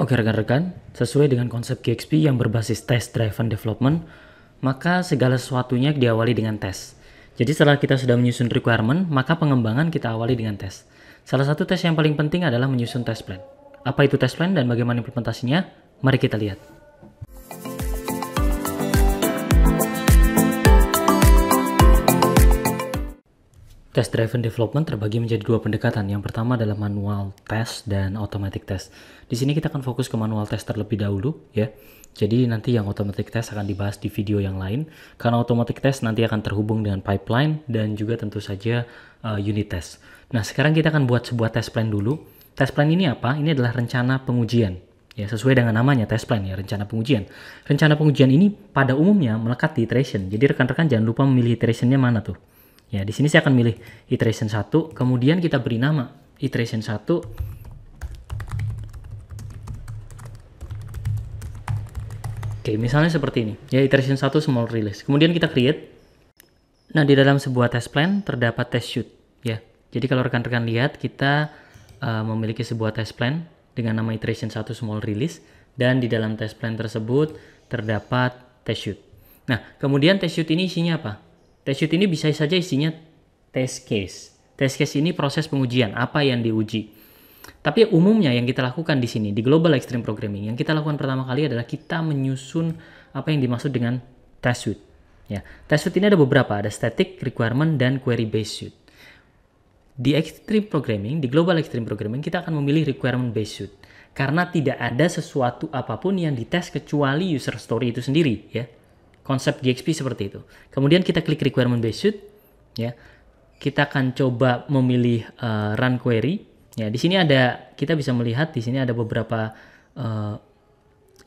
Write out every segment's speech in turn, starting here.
Oke rekan-rekan, sesuai dengan konsep GXP yang berbasis test driven development, maka segala sesuatunya diawali dengan tes. Jadi setelah kita sudah menyusun requirement, maka pengembangan kita awali dengan tes. Salah satu tes yang paling penting adalah menyusun test plan. Apa itu test plan dan bagaimana implementasinya? Mari kita lihat. Test driven development terbagi menjadi dua pendekatan. Yang pertama adalah manual test dan automatic test. Di sini kita akan fokus ke manual test terlebih dahulu ya. Jadi nanti yang automatic test akan dibahas di video yang lain karena automatic test nanti akan terhubung dengan pipeline dan juga tentu saja uh, unit test. Nah, sekarang kita akan buat sebuah test plan dulu. Test plan ini apa? Ini adalah rencana pengujian. Ya, sesuai dengan namanya test plan ya, rencana pengujian. Rencana pengujian ini pada umumnya melekat di iteration. Jadi rekan-rekan jangan lupa memilih iterationnya mana tuh Ya, di sini saya akan milih iteration 1, kemudian kita beri nama iteration 1 Oke, misalnya seperti ini. Ya, iteration 1 small release. Kemudian kita create. Nah, di dalam sebuah test plan terdapat test shoot, ya. Jadi kalau rekan-rekan lihat, kita uh, memiliki sebuah test plan dengan nama iteration 1 small release dan di dalam test plan tersebut terdapat test shoot. Nah, kemudian test shoot ini isinya apa? Test suite ini bisa saja isinya test case. Test case ini proses pengujian apa yang diuji. Tapi umumnya yang kita lakukan di sini di Global Extreme Programming yang kita lakukan pertama kali adalah kita menyusun apa yang dimaksud dengan test suite. Ya, test suite ini ada beberapa, ada static, requirement, dan query based suite. Di extreme programming, di global extreme programming, kita akan memilih requirement based suite karena tidak ada sesuatu apapun yang dites kecuali user story itu sendiri, ya. Konsep GXP seperti itu. Kemudian kita klik requirement based suite ya. Kita akan coba memilih uh, run query. Ya, di sini ada kita bisa melihat di sini ada beberapa uh,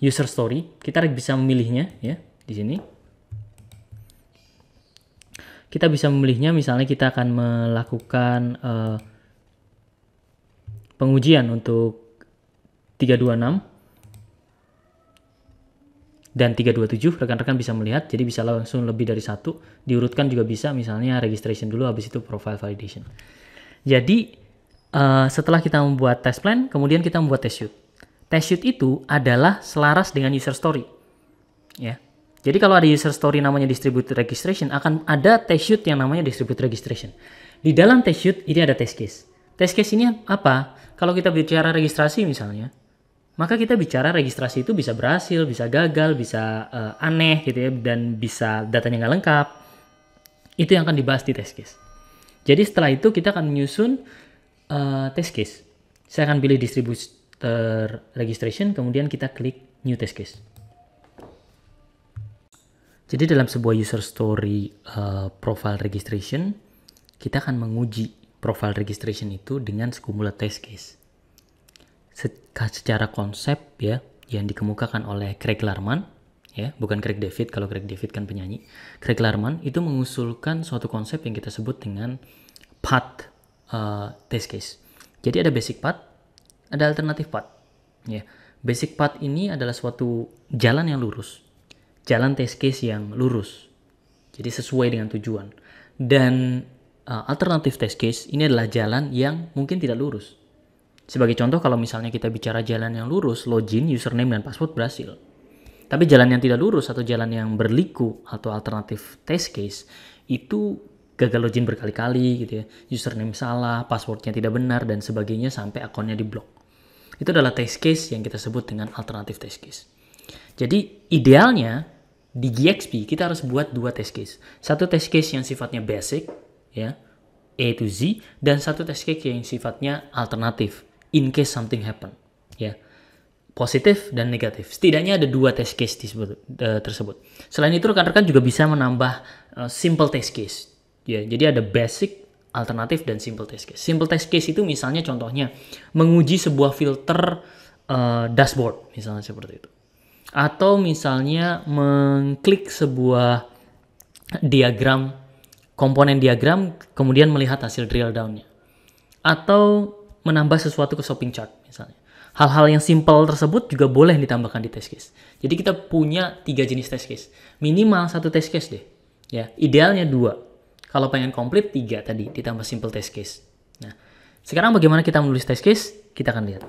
user story. Kita bisa memilihnya ya di sini. Kita bisa memilihnya misalnya kita akan melakukan uh, pengujian untuk 326 dan 327 rekan-rekan bisa melihat jadi bisa langsung lebih dari satu diurutkan juga bisa misalnya registration dulu habis itu profile validation jadi uh, setelah kita membuat test plan kemudian kita membuat test suite test suite itu adalah selaras dengan user story ya jadi kalau ada user story namanya distribute registration akan ada test suite yang namanya distribute registration di dalam test suite ini ada test case test case ini apa kalau kita bicara registrasi misalnya maka kita bicara registrasi itu bisa berhasil, bisa gagal, bisa uh, aneh gitu ya, dan bisa datanya nggak lengkap. Itu yang akan dibahas di test case. Jadi setelah itu kita akan menyusun uh, test case. Saya akan pilih distributor registration, kemudian kita klik new test case. Jadi dalam sebuah user story uh, profile registration, kita akan menguji profile registration itu dengan sekumpulan test case secara konsep ya yang dikemukakan oleh Craig Larman ya bukan Craig David kalau Craig David kan penyanyi Craig Larman itu mengusulkan suatu konsep yang kita sebut dengan path uh, test case jadi ada basic path ada alternatif path ya basic path ini adalah suatu jalan yang lurus jalan test case yang lurus jadi sesuai dengan tujuan dan uh, alternatif test case ini adalah jalan yang mungkin tidak lurus sebagai contoh kalau misalnya kita bicara jalan yang lurus, login, username, dan password berhasil. Tapi jalan yang tidak lurus atau jalan yang berliku atau alternatif test case itu gagal login berkali-kali gitu ya. Username salah, passwordnya tidak benar, dan sebagainya sampai akunnya diblok. Itu adalah test case yang kita sebut dengan alternatif test case. Jadi idealnya di GXP kita harus buat dua test case. Satu test case yang sifatnya basic, ya, A to Z, dan satu test case yang sifatnya alternatif, in case something happen ya positif dan negatif setidaknya ada dua test case disebut, uh, tersebut selain itu rekan-rekan juga bisa menambah uh, simple test case ya jadi ada basic alternatif dan simple test case simple test case itu misalnya contohnya menguji sebuah filter uh, dashboard misalnya seperti itu atau misalnya mengklik sebuah diagram komponen diagram kemudian melihat hasil drill down-nya atau menambah sesuatu ke shopping chart misalnya. Hal-hal yang simple tersebut juga boleh ditambahkan di test case. Jadi kita punya tiga jenis test case. Minimal satu test case deh. Ya, idealnya dua. Kalau pengen komplit tiga tadi ditambah simple test case. Nah, sekarang bagaimana kita menulis test case? Kita akan lihat.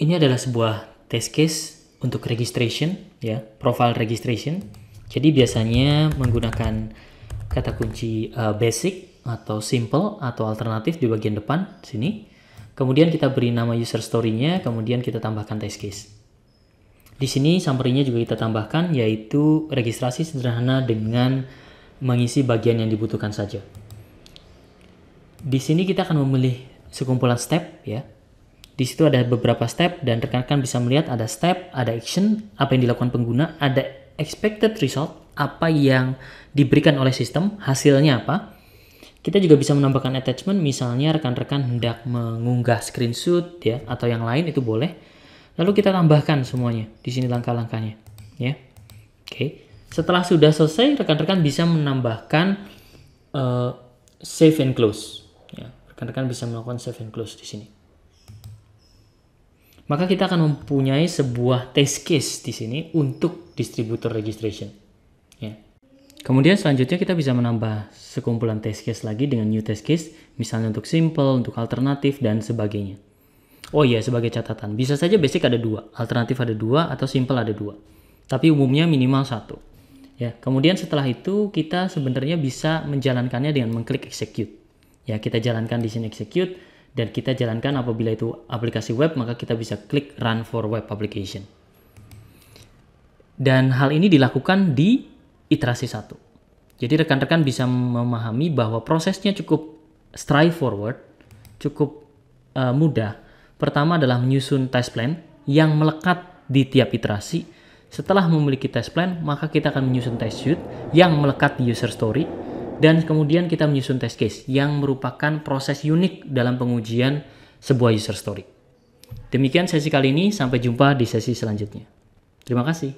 Ini adalah sebuah test case untuk registration ya, profile registration. Jadi biasanya menggunakan kata kunci uh, basic atau simple atau alternatif di bagian depan sini Kemudian kita beri nama user story-nya, kemudian kita tambahkan test case. Di sini summary-nya juga kita tambahkan yaitu registrasi sederhana dengan mengisi bagian yang dibutuhkan saja. Di sini kita akan memilih sekumpulan step ya. Di situ ada beberapa step dan rekan-rekan bisa melihat ada step, ada action, apa yang dilakukan pengguna, ada expected result, apa yang diberikan oleh sistem, hasilnya apa, kita juga bisa menambahkan attachment misalnya rekan-rekan hendak mengunggah screenshot ya atau yang lain itu boleh. Lalu kita tambahkan semuanya di sini langkah-langkahnya ya. Oke. Setelah sudah selesai rekan-rekan bisa menambahkan uh, save and close ya. Rekan-rekan bisa melakukan save and close di sini. Maka kita akan mempunyai sebuah test case di sini untuk distributor registration. Kemudian selanjutnya kita bisa menambah sekumpulan test case lagi dengan new test case, misalnya untuk simple, untuk alternatif, dan sebagainya. Oh iya, sebagai catatan, bisa saja basic ada dua, alternatif ada dua, atau simple ada dua. Tapi umumnya minimal satu. Ya, kemudian setelah itu kita sebenarnya bisa menjalankannya dengan mengklik execute. Ya, kita jalankan di sini execute dan kita jalankan apabila itu aplikasi web maka kita bisa klik run for web application. Dan hal ini dilakukan di iterasi satu. Jadi rekan-rekan bisa memahami bahwa prosesnya cukup straightforward, cukup uh, mudah. Pertama adalah menyusun test plan yang melekat di tiap iterasi. Setelah memiliki test plan, maka kita akan menyusun test suite yang melekat di user story dan kemudian kita menyusun test case yang merupakan proses unik dalam pengujian sebuah user story. Demikian sesi kali ini, sampai jumpa di sesi selanjutnya. Terima kasih.